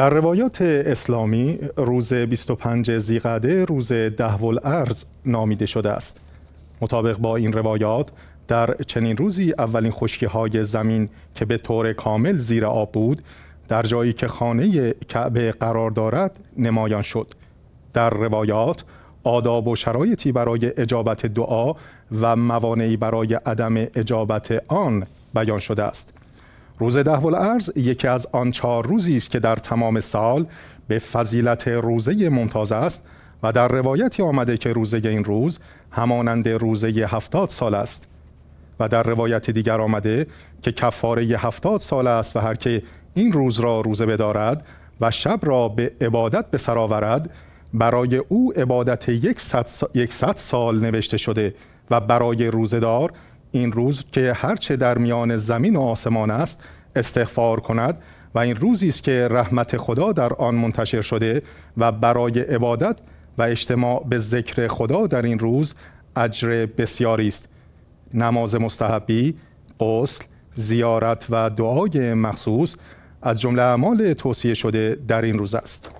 در روایات اسلامی روز 25 زیقده، روز دهول ارز نامیده شده است مطابق با این روایات در چنین روزی اولین خشکی های زمین که به طور کامل زیر آب بود در جایی که خانه کعبه قرار دارد نمایان شد در روایات آداب و شرایطی برای اجابت دعا و موانعی برای عدم اجابت آن بیان شده است روز ولعرز یکی از آن چهار روزی است که در تمام سال به فضیلت روزه ممتاز است و در روایتی آمده که روزه این روز همانند روزه هفتاد سال است و در روایت دیگر آمده که کفاره هفتاد سال است و هر که این روز را روزه بدارد و شب را به عبادت به برای او عبادت یکصد سال نوشته شده و برای روزدار این روز که هرچه در میان زمین و آسمان است استغفار کند و این روزی است که رحمت خدا در آن منتشر شده و برای عبادت و اجتماع به ذکر خدا در این روز اجر بسیاری است نماز مستحبی غسل زیارت و دعای مخصوص از جمله اعمال توصیه شده در این روز است